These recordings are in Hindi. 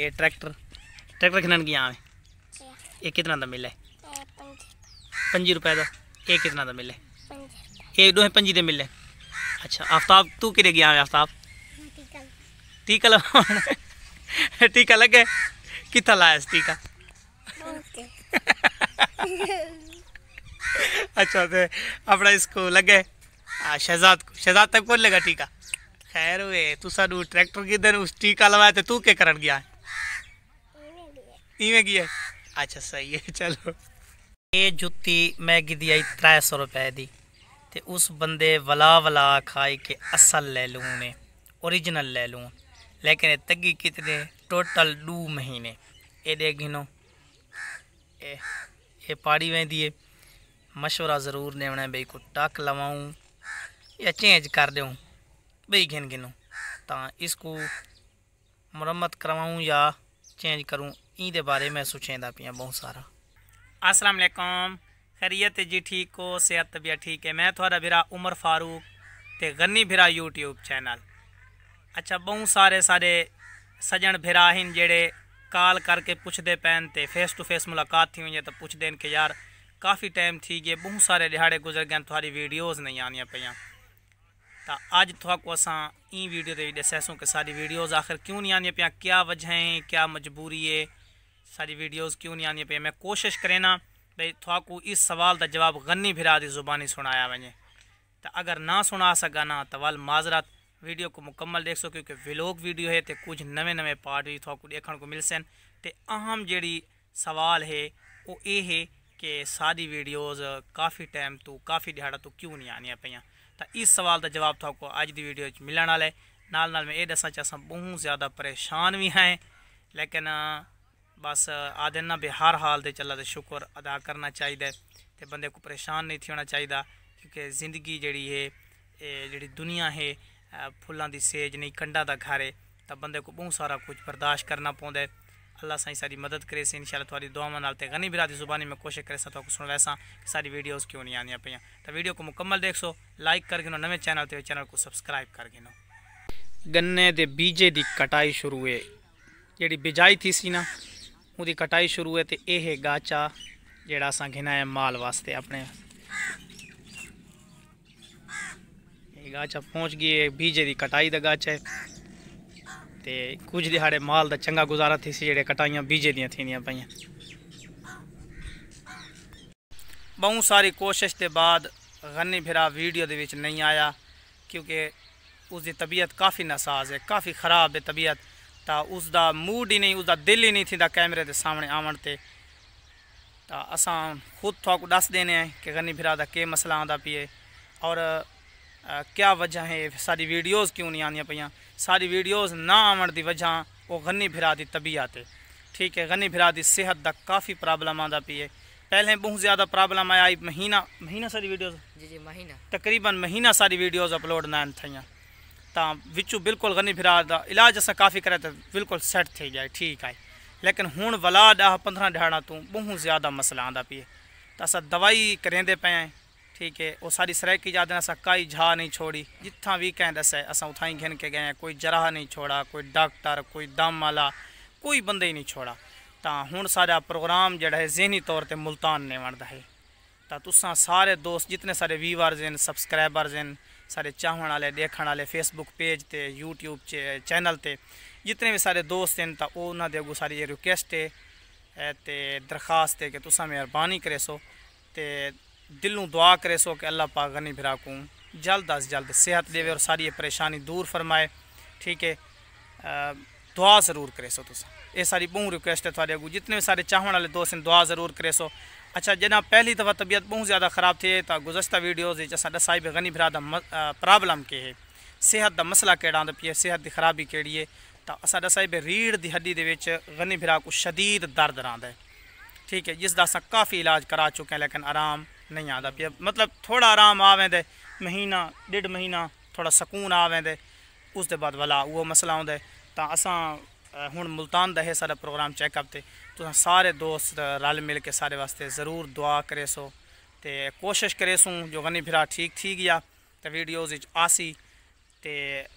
ये ट्रैक्टर ट्रैक्टर खिलन गया ये कितना का मिले पी रुपए का ये कितना का मिले ये दो पंजी के मिले अच्छा आफ्ताब तू कि गया आफ्ताब टीका लगा टीका लगे कितना लाया टीका अच्छा तो अपना इसको लगे शहजाद को शहजाद तक कौन लगा टीका खैर वे तू सू ट्रैक्टर किधर उस टीका लगाया तो तू क्या करन गया है इवें की है अच्छा सही है चलो ਇਹ ਜੁੱਤੀ ਮੈਂ ਗਿਦੀ ਆਈ 300 ਰੁਪਏ ਦੀ ਤੇ ਉਸ ਬੰਦੇ ਵਲਾ ਵਲਾ ਖਾਈ ਕੇ ਅਸਲ ਲੈ ਲੂੰ ਨੇ ओरिजिनल ले लूँ लेकिन तगी कितने टोटल दू महीने ये दे घिनो ए, पाड़ी वें दिए मशवरा ज़रूर देना बई को टक लवाऊँ या चेंज कर दूँ बई घिन घिनो तो इसको मुरम्मत करवाऊँ या चेंज करूँ इन बारे में सोचेंदा पियाँ बहुत सारा अस्सलाम वालेकुम जी ठीक हो सेहत तबीयत ठीक है मैं थोड़ा बिरा उमर फारूक तो गनी भरा यूट्यूब चैनल अच्छा बहुत सारे सारे सजन भरा हैं जेड़े कॉल करके पुछते पैन तो फेस टू फेस मुलाकात थी हुई तो पुछते हैं कि यार काफ़ी टाइम थी गए बहुत सारे दिहाड़े गुजर गए थोड़ी वीडियोज़ नहीं आनिया पैया तो अज थो असा ई वीडियो से दसासूँ कि सारी वीडियोज़ आखिर क्यों नहीं आनी पे क्या वजह है क्या मजबूरी है सारी वीडियोज़ क्यों नहीं आनी पे मैं कोशिश करें ना भाई थो इस सवाल का जवाब गन्नी भिरा की ज़ुबानी सुनाया वे तो अगर ना सुना सका ना तो वाल माजरत वीडियो को मुकम्मल देख सो क्योंकि विलोक वीडियो है तो कुछ नवे नवे पार्ट भी थो देखने को मिल सन तो अहम जी सवाल है वो ये है कि सारी वीडियोज़ काफ़ी टाइम तू काफ़ी दिहाड़ा तू क्यों नहीं आनिया पे ਤਾਂ ਇਸ ਸਵਾਲ ਦਾ ਜਵਾਬ ਤੁਹਾਨੂੰ ਅੱਜ ਦੀ ਵੀਡੀਓ 'ਚ ਮਿਲਣ ਵਾਲਾ ਹੈ ਨਾਲ ਨਾਲ ਮੈਂ ਇਹ ਦੱਸਣਾ ਚਾਹਾਂ ਬਹੁਤ ਜ਼ਿਆਦਾ ਪਰੇਸ਼ਾਨ ਵੀ ਹਾਂ ਲੇਕਿਨ ਬਸ ਆਦਨ ਨਾ ਬਿਹਾਰ ਹਾਲ ਦੇ ਚੱਲਾ ਤੇ ਸ਼ੁਕਰ ਅਦਾ ਕਰਨਾ ਚਾਹੀਦਾ ਤੇ ਬੰਦੇ ਕੋ ਪਰੇਸ਼ਾਨ ਨਹੀਂ ਥੀ ਹੋਣਾ ਚਾਹੀਦਾ ਕਿਉਂਕਿ ਜ਼ਿੰਦਗੀ ਜਿਹੜੀ ਹੈ ਇਹ ਜਿਹੜੀ ਦੁਨੀਆ ਹੈ ਫੁੱਲਾਂ ਦੀ ਸੇਜ ਨਹੀਂ ਕੰਡਾ ਦਾ ਘਰ ਹੈ ਤਾਂ ਬੰਦੇ ਕੋ ਬਹੁਤ ਸਾਰਾ ਕੁਝ ਬਰਦਾਸ਼ਤ ਕਰਨਾ ਪਉਂਦਾ अल्लाह साईं सारी मदद करे से इंशाल्लाह दुआ नाल गनी बिरादरी ज़ुबानी में कोशिश करे तो सुन रहा कि सारी वीडियोस क्यों नहीं आनिया पे तो वीडियो को मुकम्मल देख सो लाइक कर गिनो नवे चैनल ते चैनल को सब्सक्राइब कर गिनो गन्ने दे बीजे दी कटाई शुरू है जेड़ी बिजाई थी सी ना ਉਹਦੀ कटाई शुरू ਹੈ ਤੇ ਇਹ ਗਾਚਾ ਜਿਹੜਾ ਅਸਾਂ ਘਿਨਾ ਹੈ ਮਾਲ ਵਾਸਤੇ ਆਪਣੇ ਇਹ ਗਾਚਾ ਪਹੁੰਚ ਗਈ ਹੈ ਬੀਜੇ ਦੀ ਕਟਾਈ ਦਾ ਗਾਚਾ ते कुछ दिहाड़े माल का चंगा गुजारा थी जो कटाइया बीजे दिन थी पहुँ सारी कोशिश के बाद गन्नी फिरा वीडियो दे नहीं आया क्योंकि उसकी तबीयत काफ़ी नसाज है काफ़ी खराब है तबीयत तो उसका मूड ही नहीं उसका दिल ही नहीं थी कैमरे के सामने आवनते असा खुद थोड़ा दस देने कि गन्नी फिरा का के मसला आता पिए और क्या वजह है सारी वीडियोज़ क्यों नहीं आनियाँ पाइया सारी वीडियोज़ ना आवन की वजह वो गन्नी फिरा की तबीयत है ठीक है गन्नी फिरा दी सेहत का काफ़ी प्रॉब्लम आता पी है पहले बहुत ज़्यादा प्रॉब्लम आया महीना महीना सारी वीडियोज़ जी जी महीना तकरीबन महीना सारी वीडियोज़ अपलोड ना थियाँ बिल्कुल ਵਿੱਚੋਂ ਬਿਲਕੁਲ का इलाज अस ਇਲਾਜ ਅਸਾਂ ਕਾਫੀ ਕਰੇ ਤਾਂ ਬਿਲਕੁਲ ਸੈੱਟ ਥੇ ਜਾਏ ਠੀਕ ਆਏ ਲੇਕਿਨ ਹੁਣ ਵਲਾ 10 15 ਢਾਣਾ ਤੋਂ ਬਹੁਤ ਜ਼ਿਆਦਾ ਮਸਲਾ ਆਂਦਾ ਪਈ ਤਾਂ ਅਸਾਂ ਦਵਾਈ ਕਰੇਂਦੇ ਪਏ ठीक है वो सारी सराय की याद ना झा नहीं छोड़ी जितना भी कहें दस है असा उठाई घिन के गए कोई जराह नहीं छोड़ा कोई डॉक्टर कोई दम वाला कोई बंद ही नहीं छोड़ा तो हूँ सारा प्रोग्राम जोड़ा है जहनी तौर पर मुल्तान ने वणदा है तो तुसा सारे दोस्त जितने सारे व्यूवर्स हैं सब्सक्राइबर्स हैं सारे चाहण आले देखण आले फेसबुक पेज ते यूट्यूब चैनल ते जितने भी सारे दोस्त हैं तो उन्होंने अगू सारी रिक्वेस्ट है ते दरखास्त है कि तुसा मेहरबानी करे सो तो दिलों दुआ करे सो कि अल्लाह पाक गनी भिरा जल्द अज जल्द सेहत देवे और सारी ये परेशानी दूर फरमाए ठीक है दुआ ज़रूर करे सो तुस ये सारी बहु रिक्वेस्ट है थोड़े अगू जितने भी सारे चाहण वाले दोस्त हैं दुआ ज़रूर करे सो अच्छा जहाँ पहली दफ़ा तबीयत बहुत ज़्यादा ख़राब थे तो गुजशत वीडियोज़ असा दसाई भी गनी भिरा प्रॉब्लम के है सेहत का मसला कड़ा तो पिए सेहत की खराबी कड़ी है तो असा दसाई भी रीढ़ की हड्डी के गनी भिरा को शदीद दर्द रहा है ठीक है जिसका असा काफ़ी इलाज करा चुके हैं लेकिन आराम नहीं आता पे मतलब थोड़ा आराम आवे दे महीना डेढ़ महीना थोड़ा सुकून आवे दे उस बाद भला वो मसला आंदा तो असा हूँ मुल्तान का है सारा प्रोग्राम चेकअप से तो सारे दोस्त रल मिल के सारे वास्ते ज़रूर दुआ करे सो तो कोशिश करे सो जो गनी फिरा ठीक थी गया तो वीडियोज़ आसी तो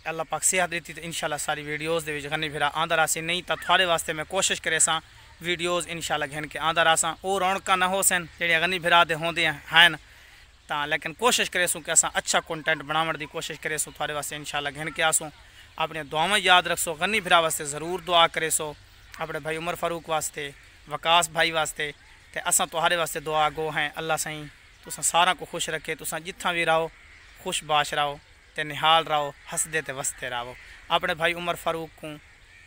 अल्लाह पाक सेहत दी तो इन शाला सारी वीडियोज़ गनी फिरा आंदा रहा नहीं तो थोड़े वास्ते मैं कोशिश करे सा वीडियोज़ इनशाला घन के आंदर असा वो रौनक न होसन जड़िया गनी बिरादे होंदिया हैं ਤਾਂ ਲੇਕਿਨ ਕੋਸ਼ਿਸ਼ ਕਰੇਸੂ ਕਿ ਅਸਾਂ ਅੱਛਾ ਕੰਟੈਂਟ ਬਣਾਉਣ ਦੀ ਕੋਸ਼ਿਸ਼ ਕਰੇਸੂ ਤੁਹਾਡੇ ਵਾਸਤੇ ਇਨਸ਼ਾਅੱਲਾ ਘਣ ਕੇ ਆਸੂ ਆਪਣੇ ਦੁਆਵਾਂ ਯਾਦ ਰੱਖਸੋ ਗੰਨੀ ਭਰਾ ਵਾਸਤੇ ਜ਼ਰੂਰ ਦੁਆ ਕਰੇਸੋ ਆਪਣੇ ਭਾਈ ਉਮਰ ਫਾਰੂਕ ਵਾਸਤੇ ਵਕਾਸ ਭਾਈ ਵਾਸਤੇ ਤੇ ਅਸਾਂ ਤੁਹਾਡੇ ਵਾਸਤੇ ਦੁਆ ਗੋ ਹੈ ਅੱਲਾ ਸਹੀਂ ਤੁਸੀਂ ਸਾਰਾ ਕੋ ਖੁਸ਼ ਰੱਖੇ ਤੁਸੀਂ ਜਿੱਥਾਂ ਵੀ ਰਹੋ ਖੁਸ਼ ਬਾਸ਼ ਰਹੋ ਤੇ ਨਿਹਾਲ ਰਹੋ ਹੱਸਦੇ ਤੇ ਵਸਦੇ ਰਹੋ ਆਪਣੇ ਭਾਈ ਉਮਰ ਫਾਰੂਕ ਨੂੰ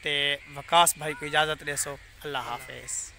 ਤੇ ਵਕਾਸ ਭਾਈ ਕੋ ਇਜਾਜ਼ਤ ਦੇਸੋ las AFES.